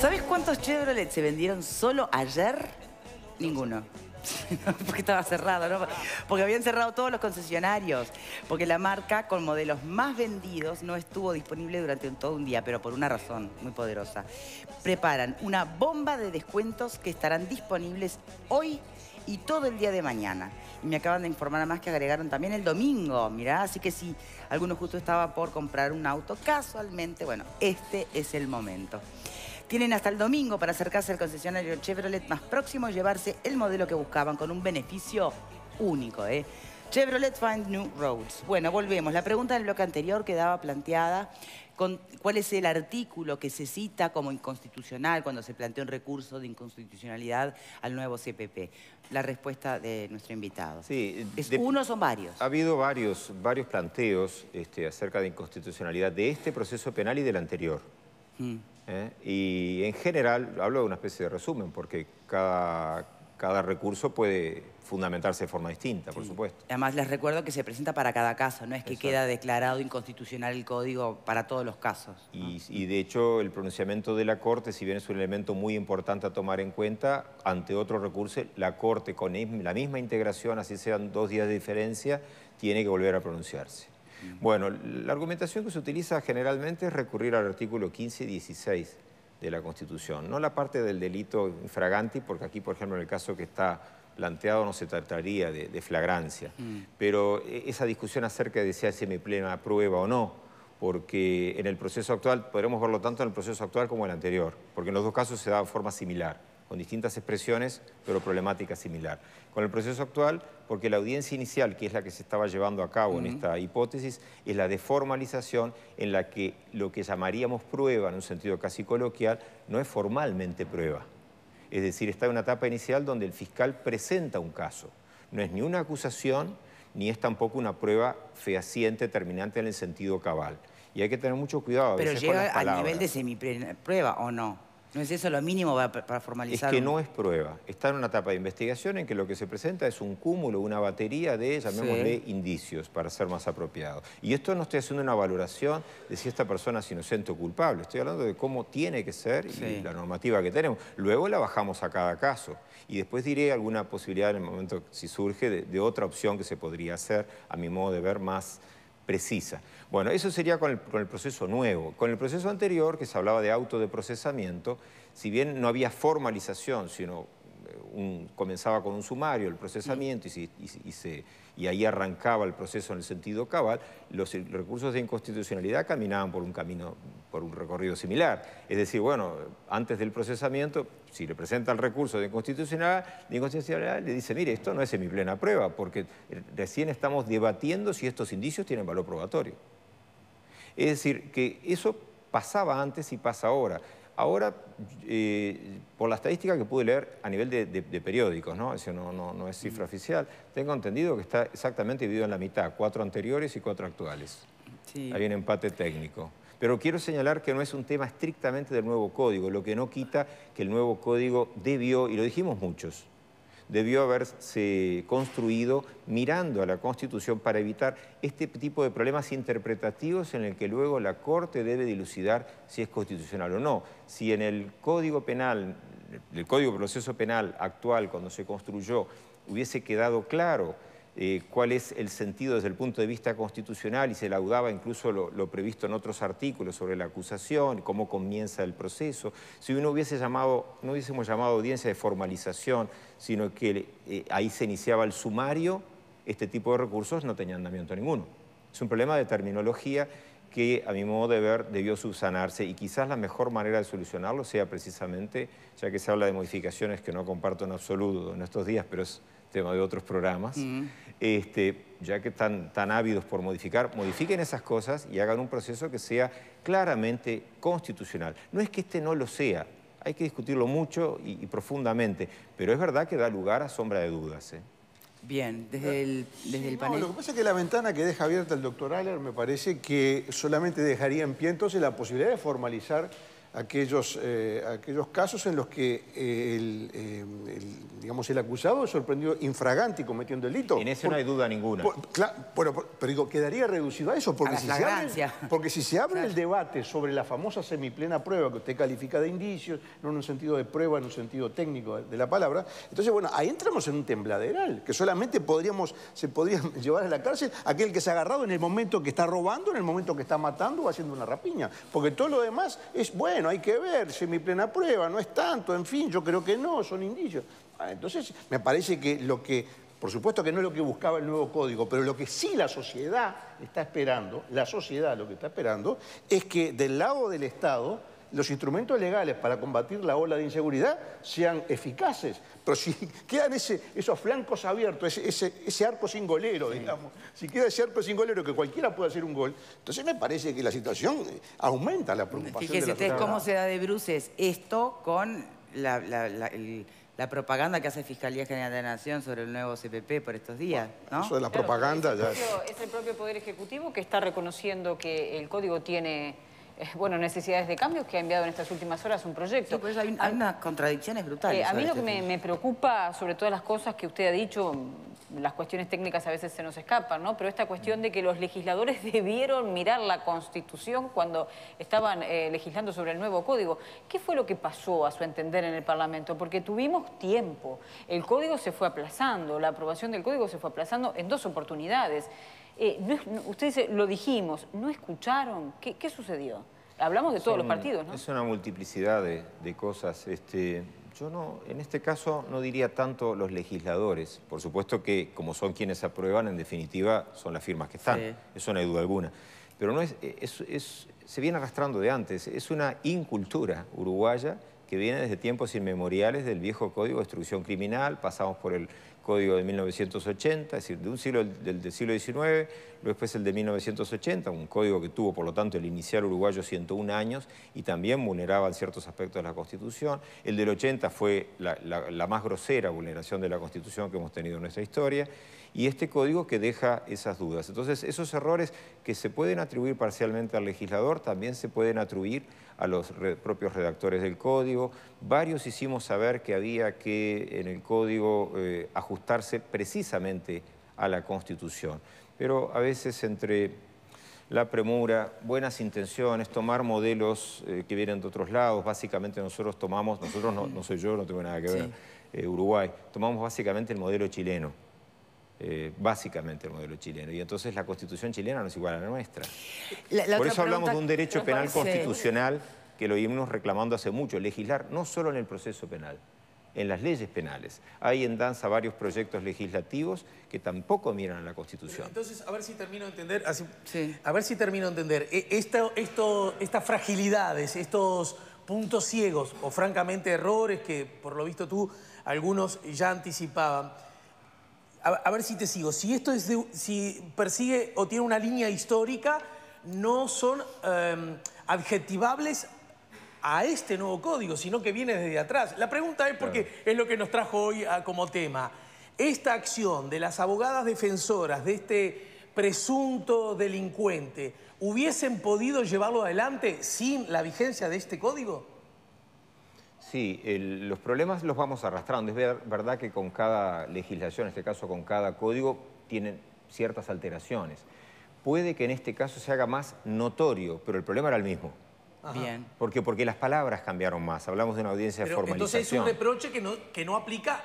¿Sabes cuántos Chevrolet se vendieron solo ayer? Ninguno. porque estaba cerrado, ¿no? Porque habían cerrado todos los concesionarios. Porque la marca con modelos más vendidos no estuvo disponible durante todo un día, pero por una razón muy poderosa. Preparan una bomba de descuentos que estarán disponibles hoy y todo el día de mañana. Y me acaban de informar además que agregaron también el domingo, mirá, así que si alguno justo estaba por comprar un auto casualmente, bueno, este es el momento. Tienen hasta el domingo para acercarse al concesionario Chevrolet más próximo y llevarse el modelo que buscaban con un beneficio único. ¿eh? Chevrolet Find New Roads. Bueno, volvemos. La pregunta del bloque anterior quedaba planteada cuál es el artículo que se cita como inconstitucional cuando se planteó un recurso de inconstitucionalidad al nuevo CPP. La respuesta de nuestro invitado. Sí, uno o son varios? Ha habido varios, varios planteos este, acerca de inconstitucionalidad de este proceso penal y del anterior. Mm. ¿eh? Y en general, hablo de una especie de resumen, porque cada, cada recurso puede fundamentarse de forma distinta, por supuesto. Además, les recuerdo que se presenta para cada caso, no es que queda declarado inconstitucional el código para todos los casos. Y, y, de hecho, el pronunciamiento de la Corte, si bien es un elemento muy importante a tomar en cuenta, ante otro recurso, la Corte con la misma integración, así sean dos días de diferencia, tiene que volver a pronunciarse. Bueno, la argumentación que se utiliza generalmente es recurrir al artículo 15 y 16 de la Constitución, no la parte del delito fraganti, porque aquí, por ejemplo, en el caso que está planteado no se trataría de, flagrancia, mm. pero eh, esa discusión acerca de si hay semiplena prueba o no, porque en el proceso actual, podremos verlo tanto en el proceso actual como en el anterior, porque en los dos casos se da forma similar con distintas expresiones, pero problemática similar. Con el proceso actual, porque la audiencia inicial, que es la que se estaba llevando a cabo en esta hipótesis, es la de formalización en la que lo que llamaríamos prueba, en un sentido casi coloquial, no es formalmente prueba. Es decir, está en una etapa inicial donde el fiscal presenta un caso. No es ni una acusación, ni es tampoco una prueba fehaciente, terminante en el sentido cabal. Y hay que tener mucho cuidado. A Pero veces llega al nivel de semiprueba o no. ¿No es eso lo mínimo para formalizar? Es que no es prueba. Está en una etapa de investigación en que lo que se presenta es un cúmulo, una batería de, llamémosle, indicios, para ser más apropiado. Y esto no estoy haciendo una valoración de si esta persona es inocente o culpable. Estoy hablando de cómo tiene que ser y la normativa que tenemos. Luego la bajamos a cada caso. Y después diré alguna posibilidad en el momento, si surge, de otra opción que se podría hacer, a mi modo de ver, más precisa. Bueno, eso sería con el, proceso nuevo. Con el proceso anterior, que se hablaba de auto de procesamiento, si bien no había formalización, sino eh, comenzaba con un sumario, el procesamiento, y, y se y ahí arrancaba el proceso en el sentido cabal, los recursos de inconstitucionalidad caminaban por un camino, por un recorrido similar. Es decir, bueno, antes del procesamiento, si le presenta el recurso de inconstitucionalidad, le dice, mire, esto no es mi plena prueba, porque recién estamos debatiendo si estos indicios tienen valor probatorio. Es decir, que eso pasaba antes y pasa ahora. Ahora, eh, por la estadística que pude leer a nivel de, periódicos, ¿no? Eso no, es cifra mm. oficial, tengo entendido que está exactamente dividido en la mitad, cuatro anteriores y cuatro actuales. Hay un empate técnico. Pero quiero señalar que no es un tema estrictamente del nuevo código, lo que no quita que el nuevo código debió, y lo dijimos muchos, debió haberse construido mirando a la Constitución para evitar este tipo de problemas interpretativos en el que luego la Corte debe dilucidar si es constitucional o no. Si en el Código Penal, el Código de Proceso Penal actual, cuando se construyó, hubiese quedado claro eh, cuál es el sentido desde el punto de vista constitucional y se laudaba incluso lo, previsto en otros artículos sobre la acusación, cómo comienza el proceso. Si uno hubiese llamado, no hubiésemos llamado audiencia de formalización, sino que eh, ahí se iniciaba el sumario, este tipo de recursos no tenían andamiento ninguno. Es un problema de terminología que a mi modo de ver debió subsanarse y quizás la mejor manera de solucionarlo sea precisamente, ya que se habla de modificaciones que no comparto en absoluto en estos días, pero es tema de otros programas, este, ya que están tan ávidos por modificar, modifiquen esas cosas y hagan un proceso que sea claramente constitucional. No es que este no lo sea, hay que discutirlo mucho y, profundamente, pero es verdad que da lugar a sombra de dudas. ¿eh? Bien, desde el, desde el panel. lo que pasa es que la ventana que deja abierta el doctor Aller me parece que solamente dejaría en pie entonces la posibilidad de formalizar aquellos, eh, aquellos casos en los que eh, eh, el, digamos, el acusado es sorprendido infragante y cometió un delito. En eso no hay duda ninguna. bueno, pero digo, quedaría reducido a eso, porque, si, se abre, el debate sobre la famosa semiplena prueba que usted califica de indicios, no en un sentido de prueba, en un sentido técnico de la palabra, entonces, bueno, ahí entramos en un tembladeral, que solamente podríamos, se podría llevar a la cárcel aquel que se ha agarrado en el momento que está robando, en el momento que está matando o haciendo una rapiña, porque todo lo demás es bueno, hay que ver, plena prueba, no es tanto, en fin, yo creo que no, son indicios. Ah, entonces, me parece que lo que, por supuesto que no es lo que buscaba el nuevo código, pero lo que sí la sociedad está esperando, la sociedad lo que está esperando, es que del lado del Estado los instrumentos legales para combatir la ola de inseguridad sean eficaces. Pero si quedan esos flancos abiertos, ese, ese, arco sin golero, digamos, si queda ese arco sin golero que cualquiera puede hacer un gol, entonces me parece que la situación eh, aumenta la preocupación. Fíjese cómo se da de bruces esto con la, propaganda que hace Fiscalía General de la Nación sobre el nuevo CPP por estos días, ¿no? Eso de la propaganda ya es el propio Poder Ejecutivo que está reconociendo que el código tiene bueno, necesidades de cambios que ha enviado en estas últimas horas un proyecto. Sí, pues hay, hay unas contradicciones brutales. Eh, a mí lo este que me, preocupa, sobre todas las cosas que usted ha dicho, mm, las cuestiones técnicas a veces se nos escapan, ¿no? Pero esta cuestión de que los legisladores debieron mirar la Constitución cuando estaban eh, legislando sobre el nuevo Código. ¿Qué fue lo que pasó, a su entender, en el Parlamento? Porque tuvimos tiempo. El Código se fue aplazando, la aprobación del Código se fue aplazando en dos oportunidades. Eh, usted dice, lo dijimos, ¿no escucharon? ¿Qué, sucedió? Hablamos de todos los partidos, ¿no? Es una multiplicidad de, cosas. Este... Yo no, en este caso no diría tanto los legisladores. Por supuesto que como son quienes aprueban, en definitiva son las firmas que están. Eso no hay duda alguna. Pero no es, es, es, se viene arrastrando de antes. Es una incultura uruguaya que viene desde tiempos inmemoriales del viejo Código de Destrucción Criminal, pasamos por el código de 1980, es decir, de un siglo del, siglo XIX, después el de 1980, un código que tuvo, por lo tanto, el inicial uruguayo 101 años y también vulneraba ciertos aspectos de la Constitución. El del 80 fue la, la más grosera vulneración de la Constitución que hemos tenido en nuestra historia y este código que deja esas dudas. Entonces, esos errores que se pueden atribuir parcialmente al legislador también se pueden atribuir a los propios redactores del código. Varios hicimos saber que había que en el código eh, ajustarse precisamente a la Constitución. Pero a veces entre la premura, buenas intenciones, tomar modelos eh, que vienen de otros lados. Básicamente nosotros tomamos, nosotros no, soy yo, no tengo nada que ver, eh, Uruguay, tomamos básicamente el modelo chileno. Eh, básicamente el modelo chileno. Y entonces la constitución chilena no es igual a la nuestra. Por eso hablamos de un derecho penal constitucional que lo vimos reclamando hace mucho, legislar no solo en el proceso penal, en las leyes penales. Hay en danza varios proyectos legislativos que tampoco miran a la Constitución. Entonces, a ver si termino de entender, a ver si termino de entender, e, esto, estas fragilidades, estos puntos ciegos o francamente errores que por lo visto tú algunos ya anticipaban, a, ver si te sigo. Si esto es de, si persigue o tiene una línea histórica, no son em, adjetivables a este nuevo código, sino que viene desde atrás. La pregunta es porque es lo que nos trajo hoy ah, como tema. Esta acción de las abogadas defensoras de este presunto delincuente, ¿hubiesen podido llevarlo adelante sin la vigencia de este código? Sí, los problemas los vamos arrastrando. Es verdad que con cada legislación, en este caso con cada código, tienen ciertas alteraciones. Puede que en este caso se haga más notorio, pero el problema era el mismo. Bien. Porque, porque las palabras cambiaron más. Hablamos de una audiencia pero, de formalización. Entonces es un reproche que no, aplica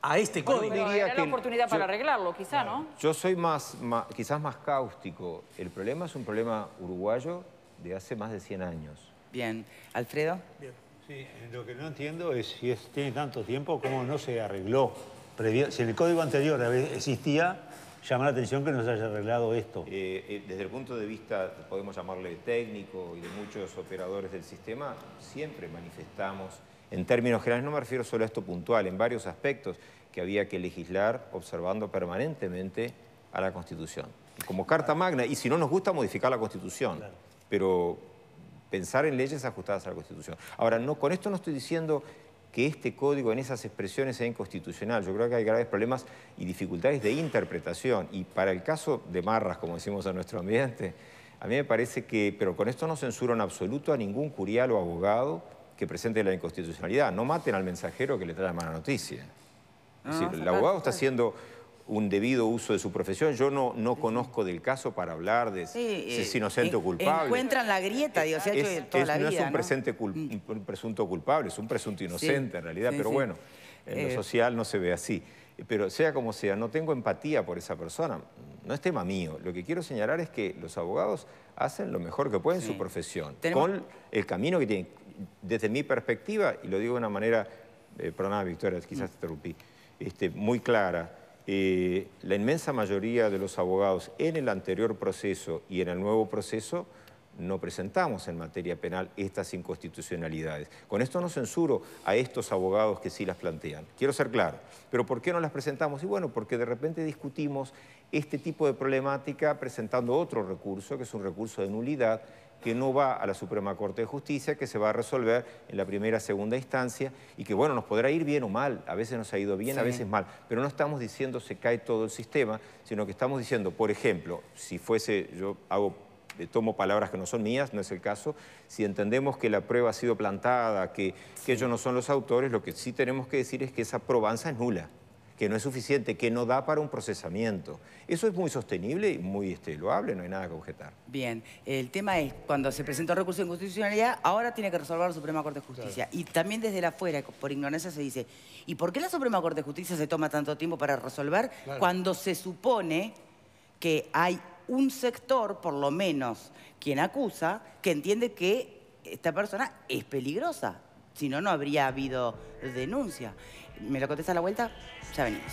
a este código. pero la oportunidad para arreglarlo, quizá, ¿no? Yo soy más, quizás más cáustico. El problema es un problema uruguayo de hace más de 100 años. Bien. ¿Alfredo? Bien. Sí, lo que no entiendo es si tiene tanto tiempo, cómo no se arregló. previo. si en el código anterior existía, llama la atención que no se haya arreglado esto. Eh, eh, desde el punto de vista, podemos llamarle técnico y de muchos operadores del sistema, siempre manifestamos, en términos generales, no me refiero solo a esto puntual, en varios aspectos, que había que legislar observando permanentemente a la Constitución. Como carta magna, y si no nos gusta, modificar la Constitución. Pero pensar en leyes ajustadas a la Constitución. Ahora, no, con esto no estoy diciendo que este código en esas expresiones sea inconstitucional. Yo creo que hay graves problemas y dificultades de interpretación. Y para el caso de Marras, como decimos a nuestro ambiente, a mí me parece que, pero con esto no censuro en absoluto a ningún curial o abogado que presente la inconstitucionalidad. No maten al mensajero que le trae la mala noticia. es decir, el abogado está haciendo un debido uso de su profesión. Yo no, no conozco del caso para hablar de si es eh, inocente o culpable. Encuentran la grieta, Dios, no es mm. un, presunto culpable, es un presunto inocente en realidad, pero bueno, en lo eh. social no se ve así. Pero sea como sea, no tengo empatía por esa persona, no es tema mío. Lo que quiero señalar es que los abogados hacen lo mejor que pueden en su profesión, con el camino que tienen. Desde mi perspectiva, y lo digo de una manera, eh, perdona Victoria, quizás te interrumpí, este, muy clara, eh, la inmensa mayoría de los abogados en el anterior proceso y en el nuevo proceso no presentamos en materia penal estas inconstitucionalidades. Con esto no censuro a estos abogados que sí las plantean. Quiero ser claro. Pero ¿por qué no las presentamos? Y bueno, porque de repente discutimos este tipo de problemática presentando otro recurso, que es un recurso de nulidad, que no va a la Suprema Corte de Justicia, que se va a resolver en la primera, segunda instancia y que, bueno, nos podrá ir bien o mal, a veces nos ha ido bien, a veces mal, pero no estamos diciendo se cae todo el sistema, sino que estamos diciendo, por ejemplo, si fuese, yo eh, tomo palabras que no son mías, no es el caso, si entendemos que la prueba ha sido plantada, que ellos no son los autores, lo que sí tenemos que decir es que esa probanza es nula que no es suficiente, que no da para un procesamiento. Eso es muy sostenible y muy este, loable, no hay nada que objetar. Bien, el tema es, cuando se presentó el recurso de inconstitucionalidad, ahora tiene que resolver la Suprema Corte de Justicia. Y también desde la afuera, por ignorancia, se dice, ¿y por qué la Suprema Corte de Justicia se toma tanto tiempo para resolver cuando se supone que hay un sector, por lo menos quien acusa, que entiende que esta persona es peligrosa? Si no, no habría habido denuncia me lo contesta a la vuelta, ya venimos.